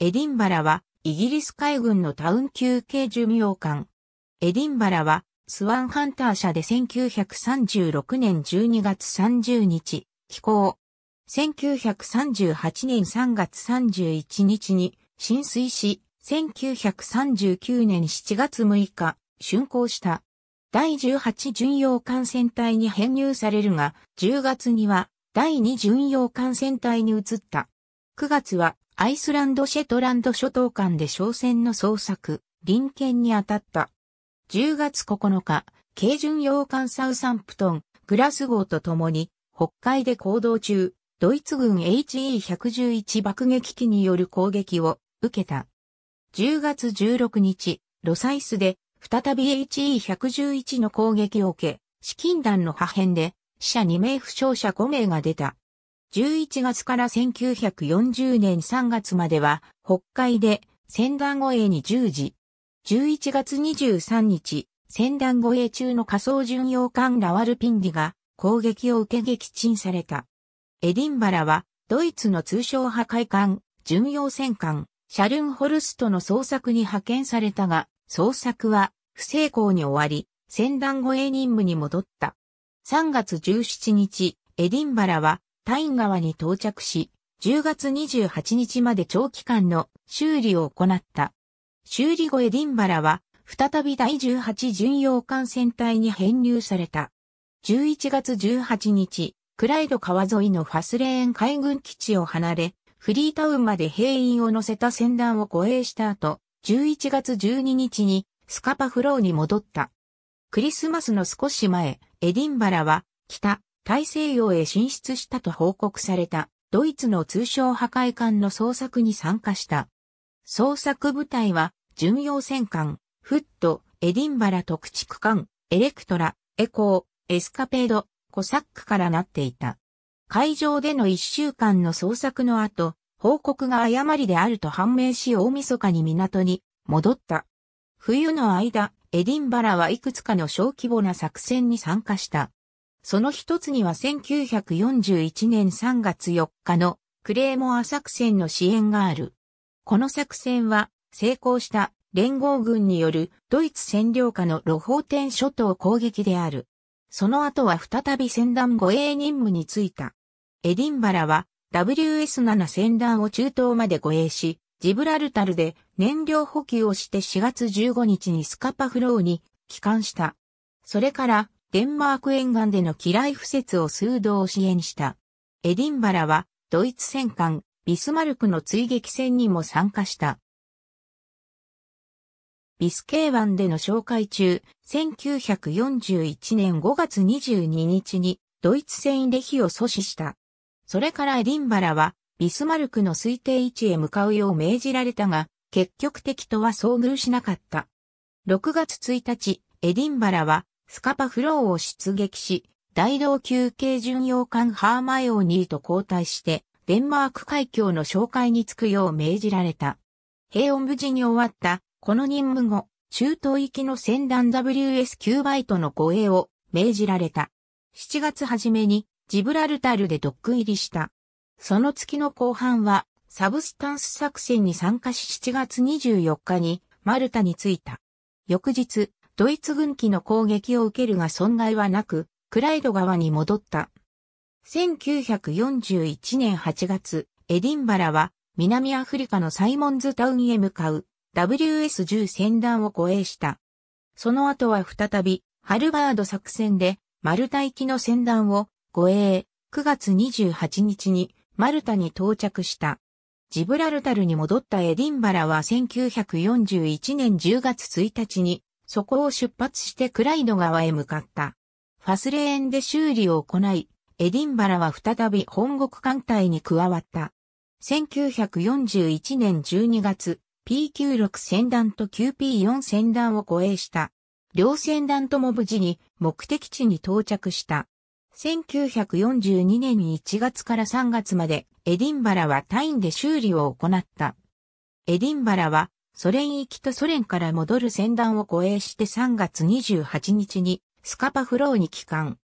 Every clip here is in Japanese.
エディンバラは、イギリス海軍のタウン級軽巡洋艦。エディンバラは、スワンハンター社で1936年12月30日、寄港。1938年3月31日に浸水し、1939年7月6日、竣工した。第18巡洋艦船隊に編入されるが、10月には第2巡洋艦船隊に移った。9月はアイスランドシェトランド諸島間で商船の捜索、臨検に当たった。10月9日、軽巡洋艦サウサンプトン、グラス号と共に、北海で行動中、ドイツ軍 HE111 爆撃機による攻撃を受けた。10月16日、ロサイスで再び HE111 の攻撃を受け、資金団の破片で死者2名負傷者5名が出た。11月から1940年3月までは、北海で、船団護衛に従事。11月23日、船団護衛中の仮想巡洋艦ラワルピンディが攻撃を受け撃沈された。エディンバラは、ドイツの通商破壊艦、巡洋戦艦、シャルンホルストの捜索に派遣されたが、捜索は不成功に終わり、船団護衛任務に戻った。3月17日、エディンバラはタイン川に到着し、10月28日まで長期間の修理を行った。修理後エディンバラは、再び第18巡洋艦船隊に編入された。11月18日、クライド川沿いのファスレーン海軍基地を離れ、フリータウンまで兵員を乗せた船団を護衛した後、11月12日にスカパフローに戻った。クリスマスの少し前、エディンバラは北大西洋へ進出したと報告された、ドイツの通商破壊艦の捜索に参加した。捜索部隊は、巡洋戦艦、フット、エディンバラ特区艦、エレクトラ、エコー、エスカペード、コサックからなっていた。海上での一週間の捜索の後、報告が誤りであると判明し大晦日に港に戻った。冬の間、エディンバラはいくつかの小規模な作戦に参加した。その一つには1941年3月4日のクレーモア作戦の支援がある。この作戦は成功した連合軍によるドイツ占領下のロホーテン諸島攻撃である。その後は再び戦団護衛任務に就いた。エディンバラは WS7 戦団を中東まで護衛し、ジブラルタルで燃料補給をして4月15日にスカパフローに帰還した。それからデンマーク沿岸での機雷不設を数度支援した。エディンバラは、ドイツ戦艦、ビスマルクの追撃戦にも参加した。ビスケー湾での紹介中、1941年5月22日にドイツ船レヒを阻止した。それからエディンバラはビスマルクの推定位置へ向かうよう命じられたが、結局敵とは遭遇しなかった。6月1日、エディンバラはスカパフローを出撃し、大道級憩巡洋艦ハーマイオニーと交代して、デンマーク海峡の紹介につくよう命じられた。平穏無事に終わった、この任務後、中東行きの船団 WS9 バイトの護衛を命じられた。7月初めにジブラルタルでドック入りした。その月の後半はサブスタンス作戦に参加し7月24日にマルタに着いた。翌日、ドイツ軍機の攻撃を受けるが損害はなく、クライド川に戻った。1941年8月、エディンバラは南アフリカのサイモンズタウンへ向かう WS10 船団を護衛した。その後は再びハルバード作戦でマルタ行きの船団を護衛9月28日にマルタに到着した。ジブラルタルに戻ったエディンバラは1941年10月1日にそこを出発してクライド川へ向かった。ファスレーンで修理を行い、エディンバラは再び本国艦隊に加わった。1941年12月、P96 船団と QP4 船団を護衛した。両船団とも無事に目的地に到着した。1942年1月から3月までエディンバラはタインで修理を行った。エディンバラはソ連行きとソ連から戻る船団を護衛して3月28日にスカパフローに帰還。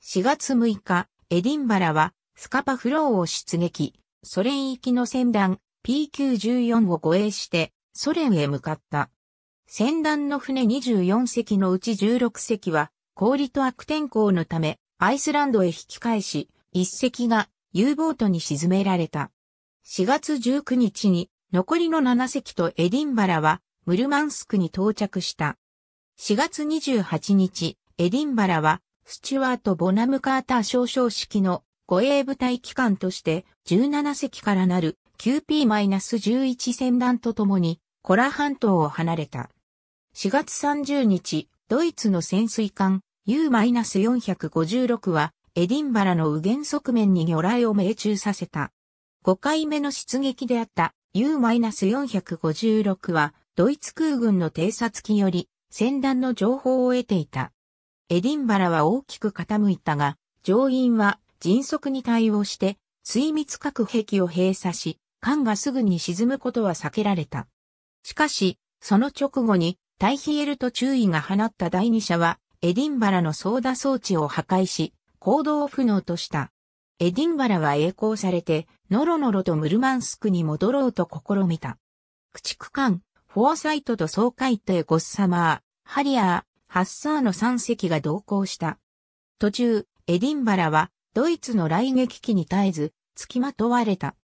4月6日、エディンバラはスカパフローを出撃、ソ連行きの船団 PQ14 を護衛してソ連へ向かった。船団の船24隻のうち16隻は氷と悪天候のためアイスランドへ引き返し、1隻が U ボートに沈められた。4月19日に残りの7隻とエディンバラは、ムルマンスクに到着した。4月28日、エディンバラは、スチュワート・ボナム・カーター少将式の護衛部隊機関として17隻からなる QP-11 戦団と共にコラ半島を離れた。4月30日、ドイツの潜水艦 U-456 はエディンバラの右舷側面に魚雷を命中させた。5回目の出撃であった U-456 はドイツ空軍の偵察機より戦団の情報を得ていた。エディンバラは大きく傾いたが、乗員は迅速に対応して水密核壁を閉鎖し、艦がすぐに沈むことは避けられた。しかし、その直後にタイヒエルと注意が放った第二者は、エディンバラの操舵装置を破壊し、行動を不能とした。エディンバラは栄光されて、のろのろとムルマンスクに戻ろうと試みた。駆逐艦、フォアサイトと総海艇ゴッサマー、ハリアー、ハッサーの3隻が同行した。途中、エディンバラは、ドイツの来撃機に絶えず、付きまとわれた。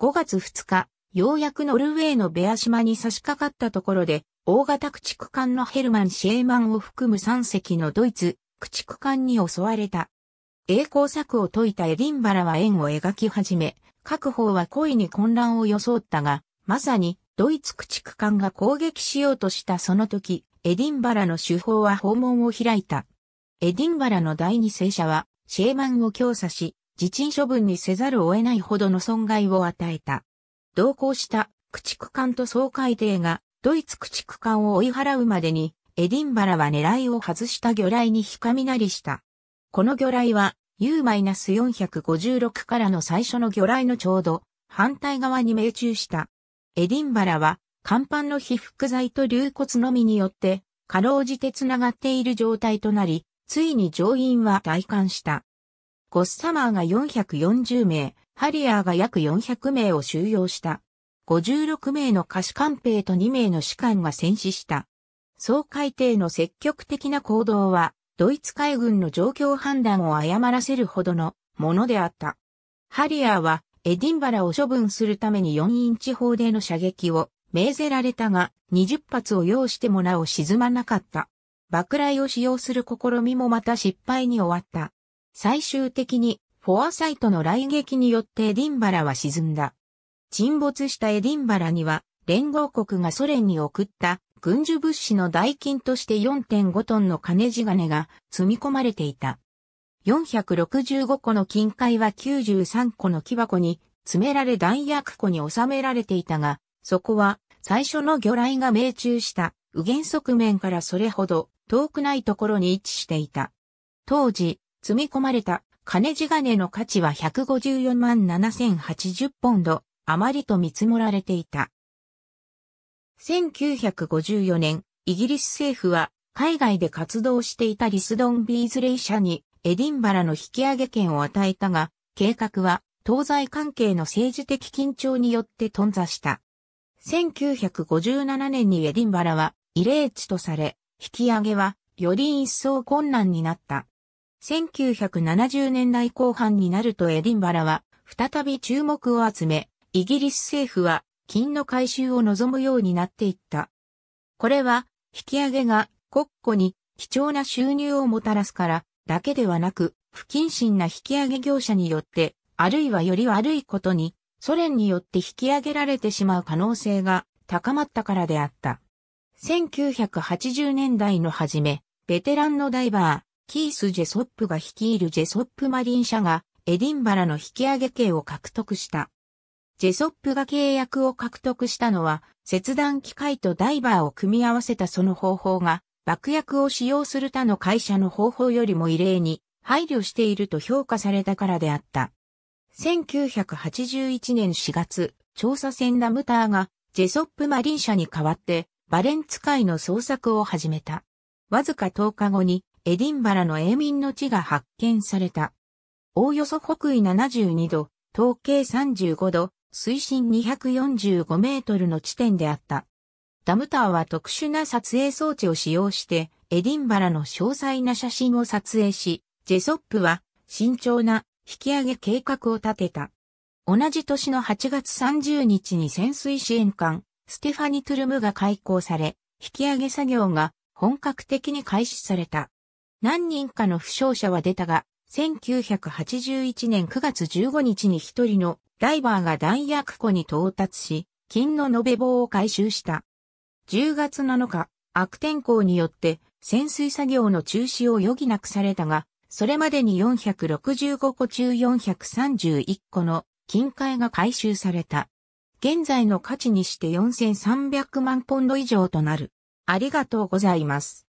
5月2日、ようやくノルウェーのベア島に差し掛かったところで、大型駆逐艦のヘルマン・シェーマンを含む3隻のドイツ、駆逐艦に襲われた。栄光策を解いたエディンバラは円を描き始め、各方は故意に混乱を装ったが、まさにドイツ駆逐艦が攻撃しようとしたその時、エディンバラの手法は訪問を開いた。エディンバラの第二戦車は、シェーマンを強査し、自陳処分にせざるを得ないほどの損害を与えた。同行した駆逐艦と総海艇が、ドイツ駆逐艦を追い払うまでに、エディンバラは狙いを外した魚雷に火雷した。この魚雷は U-456 からの最初の魚雷のちょうど反対側に命中した。エディンバラは甲板の被覆材と流骨のみによってかろうじて繋がっている状態となり、ついに乗員は体感した。ゴッサマーが440名、ハリアーが約400名を収容した。56名の下士官兵と2名の士官が戦死した。総海艇の積極的な行動は、ドイツ海軍の状況判断を誤らせるほどのものであった。ハリアーはエディンバラを処分するために4インチ砲での射撃を命ぜられたが20発を要してもなお沈まなかった。爆雷を使用する試みもまた失敗に終わった。最終的にフォアサイトの雷撃によってエディンバラは沈んだ。沈没したエディンバラには連合国がソ連に送った軍需物資の代金として4.5トンの金地金が積み込まれていた。465個の金塊は93個の木箱に詰められ弾薬庫に収められていたが、そこは最初の魚雷が命中した右舷側面からそれほど遠くないところに位置していた。当時、積み込まれた金地金の価値は154万7080ポンド余りと見積もられていた。1954年、イギリス政府は海外で活動していたリスドン・ビーズレイ社にエディンバラの引き上げ権を与えたが、計画は東西関係の政治的緊張によって頓挫した。1957年にエディンバラは異例地とされ、引き上げはより一層困難になった。1970年代後半になるとエディンバラは再び注目を集め、イギリス政府は金の回収を望むようになっていった。これは、引き上げが国庫に貴重な収入をもたらすからだけではなく、不謹慎な引き上げ業者によって、あるいはより悪いことに、ソ連によって引き上げられてしまう可能性が高まったからであった。1980年代の初め、ベテランのダイバー、キース・ジェソップが率いるジェソップ・マリン社が、エディンバラの引き上げ計を獲得した。ジェソップが契約を獲得したのは、切断機械とダイバーを組み合わせたその方法が、爆薬を使用する他の会社の方法よりも異例に配慮していると評価されたからであった。1981年4月、調査船ラムターがジェソップマリン社に代わってバレンツ海の捜索を始めた。わずか10日後にエディンバラの永民の地が発見された。おおよそ北緯72度、東経35度、水深245メートルの地点であった。ダムターは特殊な撮影装置を使用して、エディンバラの詳細な写真を撮影し、ジェソップは慎重な引き上げ計画を立てた。同じ年の8月30日に潜水支援艦、ステファニ・トゥルムが開港され、引き上げ作業が本格的に開始された。何人かの負傷者は出たが、1981年9月15日に一人のライバーが弾薬庫に到達し、金の延べ棒を回収した。10月7日、悪天候によって潜水作業の中止を余儀なくされたが、それまでに465個中431個の金塊が回収された。現在の価値にして4300万ポンド以上となる。ありがとうございます。